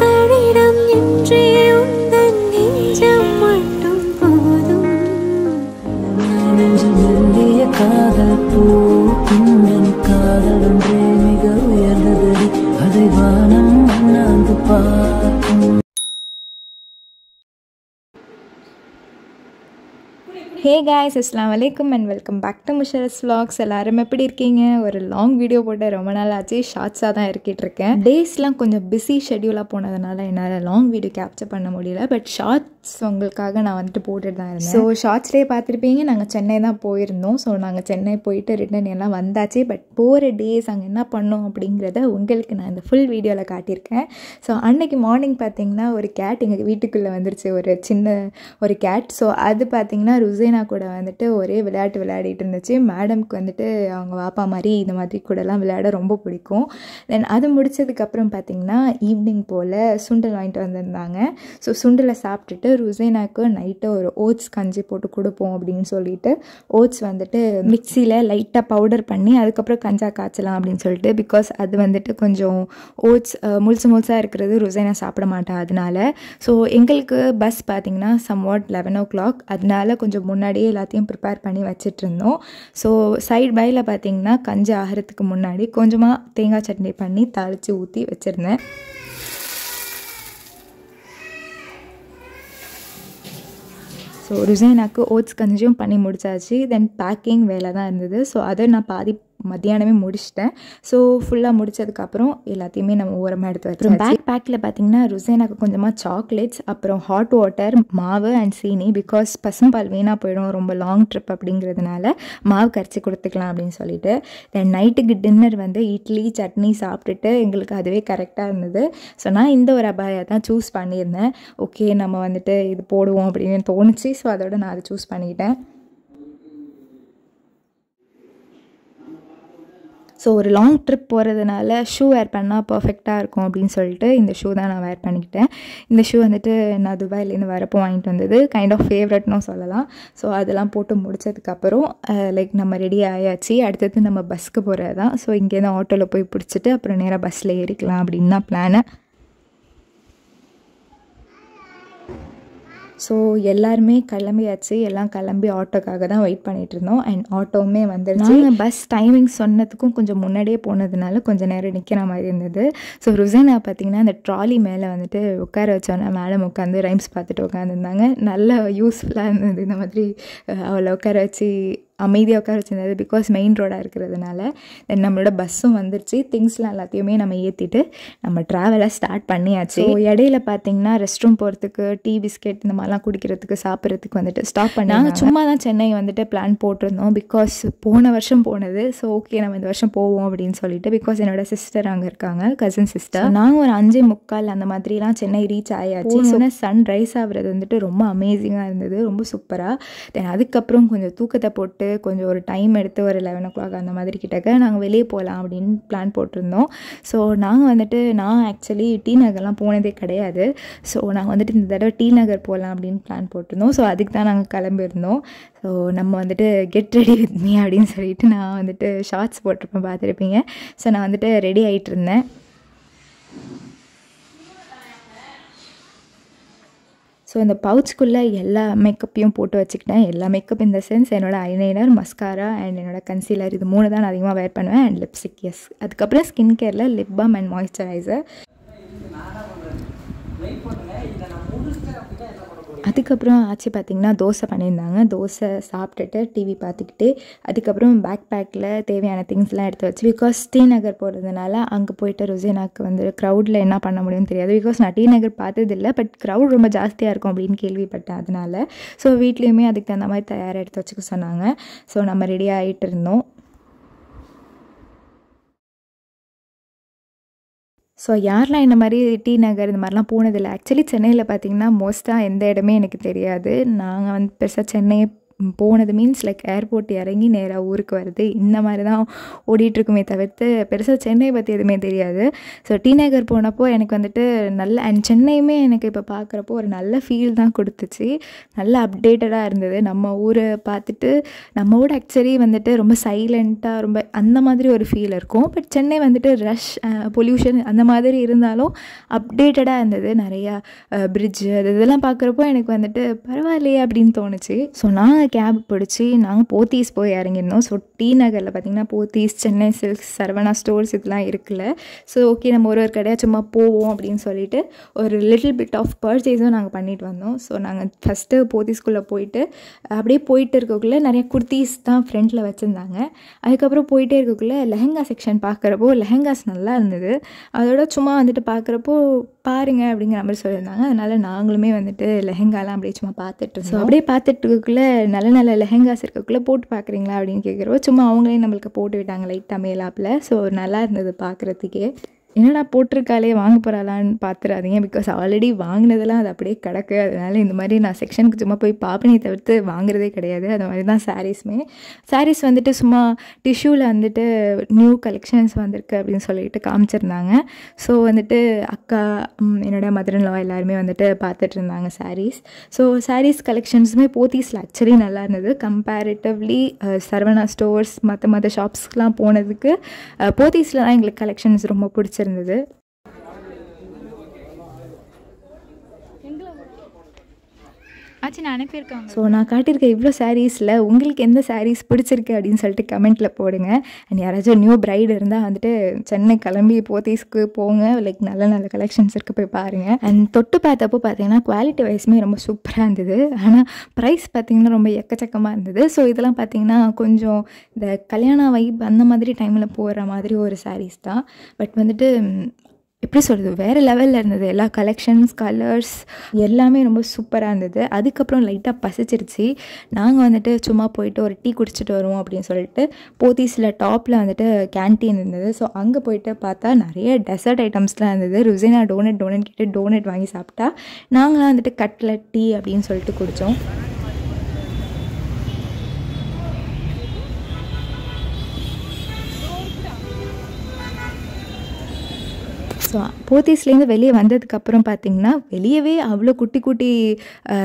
கழிடம் என்றே ஹே காய்ஸ் இஸ்லாம் வலைக்கம் and welcome back to Musharas vlogs எல்லாரும் எப்படி இருக்கீங்க ஒரு லாங் வீடியோ போட்டு ரொம்ப நாள் ஆச்சு ஷார்ட்ஸாக தான் இருக்கிட்டு இருக்கேன் டேஸ்லாம் கொஞ்சம் பிஸி ஷெடியூலாக போனதுனால என்னால் லாங் வீடியோ கேப்சர் பண்ண முடியல பட் ஷார்ட்ஸ் உங்களுக்காக நான் வந்துட்டு போட்டுட்டு தான் இருந்தேன் ஸோ ஷார்ட்ஸ்லேயே பார்த்துருப்பீங்க நாங்கள் சென்னை தான் போயிருந்தோம் ஸோ நாங்கள் சென்னை போயிட்டு ரிட்டன் எல்லாம் வந்தாச்சு பட் போகிற டேஸ் அங்கே என்ன பண்ணோம் அப்படிங்கிறத உங்களுக்கு நான் இந்த ஃபுல் வீடியோவில் காட்டியிருக்கேன் ஸோ அன்னைக்கு மார்னிங் பார்த்தீங்கன்னா ஒரு கேட் எங்கள் வீட்டுக்குள்ளே வந்துருச்சு ஒரு சின்ன ஒரு கேட் ஸோ அது பார்த்தீங்கன்னா ருசேனா கூட வந்துட்டு ஒரே விளையாட்டு விளையாடிட்டு இருந்துச்சு மேடம்க்கு வந்துட்டு அவங்க வாப்பா மாதிரி இந்த மாதிரி கூடலாம் விளையாட ரொம்ப பிடிக்கும் தென் அது முடித்ததுக்கப்புறம் பார்த்திங்கன்னா ஈவினிங் போல் சுண்டல் வாங்கிட்டு வந்திருந்தாங்க ஸோ சுண்டலை சாப்பிட்டுட்டு ருசேனாக்கு நைட்டு ஒரு ஓட்ஸ் கஞ்சி போட்டு கொடுப்போம் அப்படின்னு சொல்லிட்டு ஓட்ஸ் வந்துட்டு மிக்சியில் லைட்டாக பவுடர் பண்ணி அதுக்கப்புறம் கஞ்சா காய்ச்சலாம் அப்படின்னு சொல்லிட்டு பிகாஸ் அது வந்துட்டு கொஞ்சம் ஓட்ஸ் முழுசு முழுசாக இருக்கிறது ருசேனா சாப்பிட மாட்டேன் அதனால ஸோ எங்களுக்கு பஸ் பார்த்திங்கன்னா somewhat eleven o'clock அதனால கொஞ்சம் முன்னாடியே எல்லாத்தையும் ப்ரிப்பேர் பண்ணி வச்சிட்ருந்தோம் ஸோ சைட் பையில் பார்த்தீங்கன்னா கஞ்சி ஆகிறதுக்கு முன்னாடி கொஞ்சமாக தேங்காய் சட்னி பண்ணி தாளித்து ஊற்றி வச்சுருந்தேன் ஸோ ருசைனாக்கு ஓட்ஸ் கஞ்சியும் பண்ணி முடித்தாச்சு தென் பேக்கிங் வேலை தான் இருந்தது ஸோ அதை நான் பாதி மத்தியானமே முடிச்சிட்டேன் ஸோ ஃபுல்லாக முடித்ததுக்கப்புறம் எல்லாத்தையுமே நம்ம ஓரமாக எடுத்து வச்சோம் பேக் பேக்கில் பார்த்தீங்கன்னா ருசேனாக்கு கொஞ்சமாக சாக்லேட்ஸ் அப்புறம் ஹாட் வாட்டர் மாவு அண்ட் சீனி பிகாஸ் பசும்பால் வீணாக போயிடும் ரொம்ப லாங் ட்ரிப் அப்படிங்கிறதுனால மாவு கரைச்சி கொடுத்துக்கலாம் அப்படின்னு சொல்லிட்டு தென் நைட்டுக்கு டின்னர் வந்து இட்லி சட்னி சாப்பிட்டுட்டு எங்களுக்கு அதுவே கரெக்டாக இருந்தது ஸோ நான் இந்த ஒரு அபாயா தான் சூஸ் பண்ணியிருந்தேன் ஓகே நம்ம வந்துட்டு இது போடுவோம் அப்படின்னு தோணுச்சு ஸோ அதோட நான் அதை சூஸ் பண்ணிக்கிட்டேன் ஸோ ஒரு லாங் ட்ரிப் போகிறதுனால ஷூ வேர் பண்ணால் பர்ஃபெக்டாக இருக்கும் அப்படின்னு சொல்லிட்டு இந்த ஷூ தான் நான் வேர் பண்ணிக்கிட்டேன் இந்த ஷூ வந்துட்டு நான் துபாயிலேருந்து வரப்போ வாங்கிட்டு வந்தது கைண்ட் ஆஃப் ஃபேவரட்னும் சொல்லலாம் ஸோ அதெல்லாம் போட்டு முடிச்சதுக்கப்புறம் லைக் நம்ம ரெடி ஆயாச்சு அடுத்தது நம்ம பஸ்க்கு போகிறது தான் ஸோ இங்கேருந்து ஆட்டோவில் போய் பிடிச்சிட்டு அப்புறம் நேராக பஸ்ஸில் ஏறிக்கலாம் அப்படின்னு தான் பிளானை ஸோ எல்லாருமே கிளம்பியாச்சு எல்லாம் கிளம்பி ஆட்டோக்காக தான் வெயிட் பண்ணிகிட்டு இருந்தோம் அண்ட் ஆட்டோவுமே வந்துருச்சு நாங்கள் பஸ் டைமிங் சொன்னதுக்கும் கொஞ்சம் முன்னாடியே போனதுனால கொஞ்சம் நேரம் நிற்கிற மாதிரி இருந்தது ஸோ ருசேனா பார்த்தீங்கன்னா அந்த ட்ராலி மேலே வந்துட்டு உட்கார வச்சோன்னா மேடம் உட்காந்து ரைம்ஸ் பார்த்துட்டு உட்காந்துருந்தாங்க நல்ல யூஸ்ஃபுல்லாக இருந்தது இந்த மாதிரி அவளை உட்கார வச்சு அமைதியாக உட்கார வச்சுருந்தது பிகாஸ் மெயின் ரோடாக இருக்கிறதுனால தென் நம்மளோட பஸ்ஸும் வந்துருச்சு திங்ஸ்லாம் எல்லாத்தையுமே நம்ம ஏற்றிட்டு நம்ம ட்ராவலாக ஸ்டார்ட் பண்ணியாச்சு இடையில பார்த்தீங்கன்னா ரெஸ்ட் ரூம் போகிறதுக்கு டீ பிஸ்கெட் இந்த மாதிரிலாம் குடிக்கிறதுக்கு சாப்பிட்றதுக்கு வந்துட்டு ஸ்டாப் பண்ணி நாங்கள் சும்மா தான் சென்னை வந்துட்டு பிளான் போட்டிருந்தோம் பிகாஸ் போன வருஷம் போனது ஸோ ஓகே நம்ம இந்த வருஷம் போவோம் அப்படின்னு சொல்லிட்டு பிகாஸ் என்னோட சிஸ்டர் அங்கே இருக்காங்க கசின் சிஸ்டர் நாங்கள் ஒரு அஞ்சு முக்கால் அந்த மாதிரிலாம் சென்னை ரீச் ஆயாச்சு ஸோ சன்ரைஸ் ஆகுறது வந்துட்டு ரொம்ப அமேசிங்காக இருந்தது ரொம்ப சூப்பராக தென் அதுக்கப்புறம் கொஞ்சம் தூக்கத்தை போட்டு போட்டு கொஞ்சம் ஒரு டைம் எடுத்து ஒரு லெவன் ஓ கிளாக் அந்த மாதிரி கிட்டக்க நாங்கள் வெளியே போகலாம் அப்படின்னு பிளான் போட்டிருந்தோம் ஸோ நாங்கள் வந்துட்டு நான் ஆக்சுவலி டி நகர்லாம் போனதே கிடையாது ஸோ நாங்கள் வந்துட்டு இந்த தடவை டி நகர் போகலாம் அப்படின்னு பிளான் போட்டிருந்தோம் ஸோ அதுக்கு தான் நாங்கள் கிளம்பியிருந்தோம் ஸோ நம்ம வந்துட்டு கெட் ரெடி வித் மீ அப்படின்னு சொல்லிட்டு நான் வந்துட்டு ஷார்ட்ஸ் போட்டிருப்பேன் பார்த்துருப்பீங்க ஸோ நான் வந்துட்டு ரெடி ஆகிட்டு இருந்தேன் ஸோ இந்த பவுச்சுக்குள்ளே எல்லா மேக்கப்பையும் போட்டு வச்சுக்கிட்டேன் எல்லா மேக்கப் இந்த சென்ஸ் என்னோடய ஐலைனர் மஸ்காரா அண்ட் என்னோடய கன்சீலர் இது மூணு தான் நான் அதிகமாக வேர் பண்ணுவேன் அண்ட் லிப்ஸ்டிக் எஸ் அதுக்கப்புறம் ஸ்கின் கேரில் லிப் பாம் அண்ட் மாய்ஸ்சரைசர் அதுக்கப்புறம் ஆச்சு பார்த்திங்கன்னா தோசை பண்ணியிருந்தாங்க தோசை சாப்பிட்டுட்டு டிவி பார்த்துக்கிட்டு அதுக்கப்புறம் பேக் பேக்கில் தேவையான திங்ஸ்லாம் எடுத்து வச்சு பிகாஸ் டி நகர் போகிறதுனால அங்கே போயிட்டு ருசேனாக்கு வந்து க்ரௌடில் என்ன பண்ண முடியும்னு தெரியாது பிகாஸ் நான் டி நகர் பார்த்ததில்லை பட் க்ரௌட் ரொம்ப ஜாஸ்தியாக இருக்கும் அப்படின்னு கேள்விப்பட்டேன் அதனால் ஸோ வீட்லேயுமே அதுக்கு தகுந்த மாதிரி தயாராக எடுத்து வச்சுக்க சொன்னாங்க ஸோ நம்ம ரெடி ஆகிட்டு இருந்தோம் ஸோ யாரெலாம் இந்த மாதிரி டி நகர் இந்த மாதிரிலாம் போனதில்லை ஆக்சுவலி சென்னையில் பார்த்திங்கன்னா மோஸ்ட்டாக எந்த இடமே எனக்கு தெரியாது நாங்கள் வந்து பெருசாக சென்னையை போனது மீன்ஸ் லைக் ஏர்போர்ட் இறங்கி நேராக ஊருக்கு வருது இந்த மாதிரி தான் ஓடிட்டுருக்குமே தவிர்த்து பெருசாக சென்னை பற்றி எதுவுமே தெரியாது ஸோ டி நகர் போனப்போ எனக்கு வந்துட்டு நல்ல அண்ட் சென்னையுமே எனக்கு இப்போ பார்க்குறப்போ ஒரு நல்ல ஃபீல் தான் கொடுத்துச்சு நல்ல அப்டேட்டடாக இருந்தது நம்ம ஊரை பார்த்துட்டு நம்ம ஊர் ஆக்சுவலி வந்துட்டு ரொம்ப சைலண்ட்டாக ரொம்ப அந்த மாதிரி ஒரு ஃபீல் இருக்கும் பட் சென்னை வந்துட்டு ரஷ் பொல்யூஷன் அந்த மாதிரி இருந்தாலும் அப்டேட்டடாக இருந்தது நிறையா பிரிட்ஜு அது இதெல்லாம் பார்க்குறப்போ எனக்கு வந்துட்டு பரவாயில்லையே அப்படின்னு தோணுச்சு ஸோ நான் கேப் பிடிச்சி நாங்கள் போத்தீஸ் போய் இறங்கியிருந்தோம் ஸோ டி நகரில் பார்த்தீங்கன்னா போத்தீஸ் சென்னை சில்க்ஸ் சரவணா ஸ்டோர்ஸ் இதெல்லாம் இருக்குல்ல ஸோ ஓகே நம்ம ஒரு ஒரு கடையாக சும்மா போவோம் அப்படின்னு சொல்லிட்டு ஒரு லிட்டில் பிட் ஆஃப் பர்ச்சேஸும் நாங்கள் பண்ணிட்டு வந்தோம் ஸோ நாங்கள் ஃபஸ்ட்டு போத்தீஸ்குள்ளே போயிட்டு அப்படியே போயிட்டு இருக்கக்குள்ளே நிறைய குர்த்தீஸ் தான் ஃப்ரெண்டில் வச்சுருந்தாங்க அதுக்கப்புறம் போயிட்டே இருக்கக்குள்ளே லெஹங்கா செக்ஷன் பார்க்குறப்போ லெஹங்காஸ் நல்லா இருந்தது அதோட சும்மா வந்துட்டு பார்க்குறப்போ பாருங்க அப்படிங்கிற மாதிரி சொல்லியிருந்தாங்க அதனால் நாங்களுமே வந்துட்டு லெஹங்காலாம் அப்படியே சும்மா பார்த்துட்டு ஸோ அப்படியே பார்த்துட்டு இருக்கக்குள்ளே நல்ல நல்ல லெஹங்காஸ் இருக்கக்குள்ளே போட்டு பார்க்குறீங்களா அப்படின்னு கேட்குறப்போ சும்மா அவங்களே நம்மளுக்கு போட்டு விட்டாங்க தமிழ் ஆப்பில் ஸோ நல்லா இருந்தது பார்க்குறதுக்கே என்னடா போட்டிருக்காளே வாங்க போகிறாளான்னு பார்த்துறாதீங்க பிகாஸ் ஆல்ரெடி வாங்கினதெல்லாம் அது அப்படியே கிடக்கு அதனால் இந்த மாதிரி நான் செக்ஷனுக்கு சும்மா போய் பார்ப்பனே தவிர்த்து வாங்குறதே கிடையாது அது மாதிரி தான் சாரீஸுமே சாரீஸ் வந்துட்டு சும்மா டிஷ்யூவில் வந்துட்டு நியூ கலெக்ஷன்ஸ் வந்திருக்கு அப்படின்னு சொல்லிட்டு காமிச்சிருந்தாங்க ஸோ வந்துட்டு அக்கா என்னோட மதுரன்லவா எல்லாருமே வந்துட்டு பார்த்துட்டு இருந்தாங்க சாரீஸ் ஸோ சாரீஸ் கலெக்ஷன்ஸுமே போத்தீஸில் ஆக்சுவலி நல்லா இருந்தது கம்பேரிட்டிவ்லி சரவணா ஸ்டோர்ஸ் மற்ற மற்ற ஷாப்ஸ்க்கெலாம் போனதுக்கு போத்தீஸில் தான் எங்களுக்கு கலெக்ஷன்ஸ் ரொம்ப பிடிச்சிருக்கு இருந்தது நான் ஸோ நான் காட்டியிருக்க இவ்வளோ சாரீஸில் உங்களுக்கு எந்த சாரீஸ் பிடிச்சிருக்கு அப்படின்னு சொல்லிட்டு கமெண்ட்டில் போடுங்க அண்ட் யாராச்சும் நியூ பிரைடு இருந்தால் வந்துட்டு சென்னை கிளம்பி போத்தீஸ்க்கு போங்க லைக் நல்ல நல்ல கலெக்ஷன்ஸ் இருக்குது போய் பாருங்கள் அண்ட் தொட்டு பார்த்தப்போ பார்த்தீங்கன்னா குவாலிட்டி வைஸுமே ரொம்ப சூப்பராக இருந்தது ஆனால் ப்ரைஸ் பார்த்திங்கன்னா ரொம்ப எக்கச்சக்கமாக இருந்தது ஸோ இதெல்லாம் பார்த்திங்கன்னா கொஞ்சம் இந்த கல்யாண வைப் அந்த மாதிரி டைமில் போகிற மாதிரி ஒரு சாரீஸ் தான் பட் வந்துட்டு எப்படி சொல்கிறது வேறு லெவலில் இருந்தது எல்லா கலெக்ஷன்ஸ் கலர்ஸ் எல்லாமே ரொம்ப சூப்பராக இருந்தது அதுக்கப்புறம் லைட்டாக பசிச்சிருச்சு நாங்கள் வந்துட்டு சும்மா போயிட்டு ஒரு டீ குடிச்சிட்டு வருவோம் அப்படின்னு சொல்லிட்டு போத்தீஸில் டாப்பில் வந்துட்டு கேன்டீன் இருந்தது ஸோ அங்கே போயிட்டு பார்த்தா நிறைய டெசர்ட் ஐட்டம்ஸ்லாம் இருந்தது ருசினா டோனட் டோனட் கேட்டு டோனட் வாங்கி சாப்பிட்டா நாங்களாம் வந்துட்டு கட்லட் டீ அப்படின்னு சொல்லிட்டு குடித்தோம் ஸோ போத்தீஸ்லேருந்து வெளியே வந்ததுக்கப்புறம் பார்த்தீங்கன்னா வெளியவே அவ்வளோ குட்டி குட்டி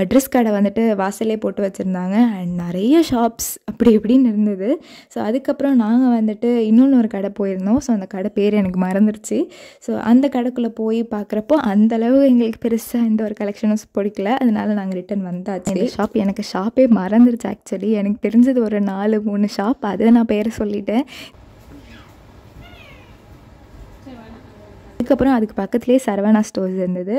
ட்ரெஸ் கடை வந்துட்டு வாசலே போட்டு வச்சுருந்தாங்க அண்ட் நிறைய ஷாப்ஸ் அப்படி இப்படின்னு இருந்தது ஸோ அதுக்கப்புறம் நாங்கள் வந்துட்டு இன்னொன்று ஒரு கடை போயிருந்தோம் ஸோ அந்த கடை பேர் எனக்கு மறந்துருச்சு ஸோ அந்த கடைக்குள்ளே போய் பார்க்குறப்போ அந்தளவு எங்களுக்கு பெருசாக எந்த ஒரு கலெக்ஷனும் பிடிக்கல அதனால் நாங்கள் ரிட்டன் வந்தாச்சு ஷாப் எனக்கு ஷாப்பே மறந்துருச்சு ஆக்சுவலி எனக்கு தெரிஞ்சது ஒரு நாலு மூணு ஷாப் அதை நான் பேரை சொல்லிட்டேன் அதுக்கப்புறம் அதுக்கு பக்கத்துலேயே சரவணா ஸ்டோர்ஸ் இருந்தது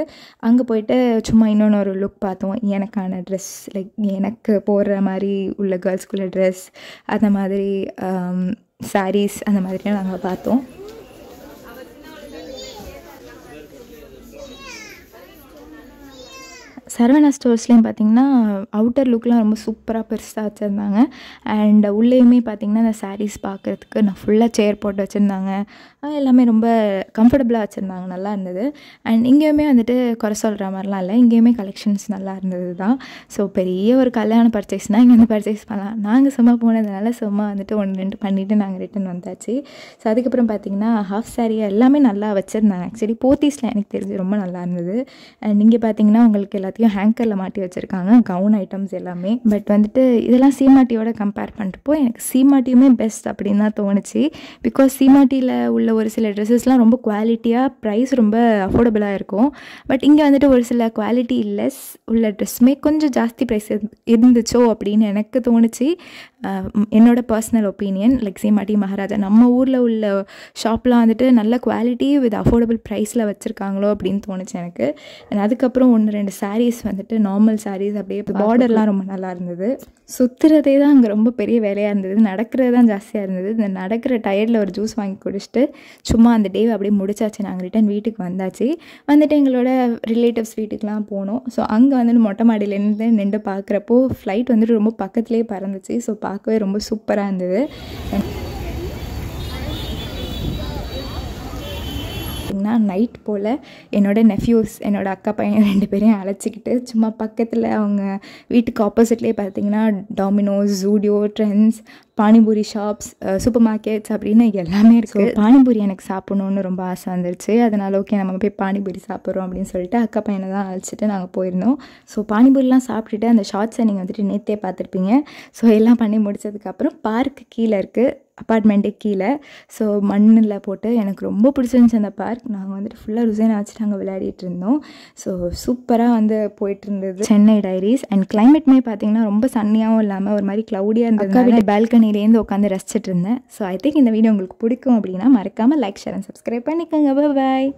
அங்கே போயிட்டு சும்மா இன்னொன்று ஒரு லுக் பார்த்தோம் எனக்கான ட்ரெஸ் லைக் எனக்கு போடுற மாதிரி உள்ள கேர்ள்ஸ்குள்ள ட்ரெஸ் அந்த மாதிரி சாரீஸ் um, அந்த மாதிரிலாம் நாங்கள் பார்த்தோம் சரவணா ஸ்டோர்ஸ்லேயும் பார்த்திங்கன்னா அவுட்டர் லுக்லாம் ரொம்ப சூப்பராக பெருசாக வச்சுருந்தாங்க அண்ட் உள்ளேயுமே பார்த்திங்கன்னா அந்த சாரீஸ் பார்க்குறதுக்கு நான் ஃபுல்லாக சேர் போட்டு வச்சுருந்தாங்க எல்லாமே ரொம்ப கம்ஃபர்டபுளாக வச்சுருந்தாங்க நல்லா இருந்தது அண்ட் இங்கேயுமே வந்துட்டு குறை சொல்கிற மாதிரிலாம் இல்லை இங்கேயுமே கலெக்ஷன்ஸ் நல்லா இருந்தது தான் ஸோ பெரிய ஒரு கல்யாணம் பர்ச்சேஸ்னால் இங்கே வந்து பர்ச்சேஸ் பண்ணலாம் நாங்கள் சும்மா போனதுனால சும்மா வந்துட்டு ஒன்று ரெண்டு பண்ணிவிட்டு நாங்கள் ரிட்டன் வந்தாச்சு ஸோ அதுக்கப்புறம் பார்த்திங்கன்னா ஹாஃப் சாரியாக எல்லாமே நல்லா வச்சுருந்தாங்க ஆக்சுவலி போத்தீஸில் எனக்கு தெரிஞ்சு ரொம்ப நல்லா இருந்தது அண்ட் இங்கே பார்த்திங்கன்னா உங்களுக்கு எல்லாத்தையும் எல்லாத்தையும் ஹேங்கரில் மாட்டி வச்சுருக்காங்க கவுன் ஐட்டம்ஸ் எல்லாமே பட் வந்துட்டு இதெல்லாம் சீமாட்டியோட கம்பேர் பண்ணுறப்போ எனக்கு சீமாட்டியுமே பெஸ்ட் அப்படின்னு தான் தோணுச்சு பிகாஸ் சீமாட்டியில் உள்ள ஒரு சில ட்ரெஸ்ஸஸ்லாம் ரொம்ப குவாலிட்டியாக ப்ரைஸ் ரொம்ப அஃபோர்டபுளாக இருக்கும் பட் இங்கே வந்துட்டு ஒரு சில குவாலிட்டி லெஸ் உள்ள ட்ரெஸ்ஸுமே கொஞ்சம் ஜாஸ்தி ப்ரைஸ் இருந்துச்சோ அப்படின்னு எனக்கு தோணுச்சு என்னோட பர்சனல் ஒப்பீனியன் லைக் சீமாட்டி மகாராஜா நம்ம ஊரில் உள்ள ஷாப்லாம் வந்துட்டு நல்ல குவாலிட்டி வித் அஃபோர்டபுள் ப்ரைஸில் வச்சுருக்காங்களோ அப்படின்னு தோணுச்சு எனக்கு அதுக்கப்புறம் ஒன்று ரெண்டு சாரீஸ் சாரீஸ் வந்துட்டு நார்மல் சாரீஸ் அப்படியே பார்டர்லாம் ரொம்ப நல்லா இருந்தது சுற்றுறதே தான் அங்கே ரொம்ப பெரிய வேலையாக இருந்தது நடக்கிறது தான் ஜாஸ்தியாக இருந்தது இந்த நடக்கிற டயர்டில் ஒரு ஜூஸ் வாங்கி குடிச்சிட்டு சும்மா அந்த டே அப்படியே முடிச்சாச்சு நாங்கள் ரிட்டன் வீட்டுக்கு வந்தாச்சு வந்துட்டு எங்களோட ரிலேட்டிவ்ஸ் வீட்டுக்கெலாம் போனோம் ஸோ அங்கே வந்துட்டு மொட்டை மாடியிலேருந்து நின்று பார்க்குறப்போ ஃப்ளைட் வந்துட்டு ரொம்ப பக்கத்துலேயே பறந்துச்சு ஸோ பார்க்கவே ரொம்ப சூப்பராக இருந்தது பார்த்திங்கன்னா நைட் போல் என்னோடய நெஃப்யூஸ் என்னோடய அக்கா பையன் ரெண்டு பேரையும் அழைச்சிக்கிட்டு சும்மா பக்கத்தில் அவங்க வீட்டுக்கு ஆப்போசிட்லேயே பார்த்திங்கன்னா Domino's Zudio Trends panipuri shops supermarkets அப்படின்னு எல்லாமே இருக்கும் பானிபூரி எனக்கு சாப்பிட்ணுன்னு ரொம்ப ஆசை வந்துருச்சு அதனால் ஓகே நம்ம போய் பானிபூரி சாப்பிட்றோம் அப்படின்னு சொல்லிட்டு அக்கா பையனை தான் அழைச்சிட்டு நாங்கள் போயிருந்தோம் ஸோ பானிபூரிலாம் சாப்பிட்டுட்டு அந்த ஷார்ட்ஸை நீங்கள் வந்துட்டு நேற்றே பார்த்துருப்பீங்க ஸோ எல்லாம் பண்ணி முடிச்சதுக்கப்புறம் பார்க் கீழே இருக்குது அப்பார்ட்மெண்ட்டு கீழே ஸோ மண்ணில் போட்டு எனக்கு ரொம்ப பிடிச்சிருந்துச்சி அந்த பார்க் நாங்கள் வந்துட்டு ஃபுல்லாக ருசைன் ஆச்சுட்டு அங்கே விளையாடிட்டு இருந்தோம் ஸோ சூப்பராக வந்து போயிட்டு இருந்தது சென்னை டைரிஸ் அண்ட் கிளைமேட்மே பார்த்தீங்கன்னா ரொம்ப சன்னியாகவும் இல்லாமல் ஒரு மாதிரி க்ளவுடியாக இருந்தது பால்கனிலேருந்து உட்காந்து ரசிச்சிட்டு இருந்தேன் ஸோ ஐ திங்க் இந்த வீடியோ உங்களுக்கு பிடிக்கும் அப்படின்னா மறக்காமல் லைக் ஷேர் அண்ட் சப்ஸ்கிரைப் பண்ணிக்கோங்க பாய்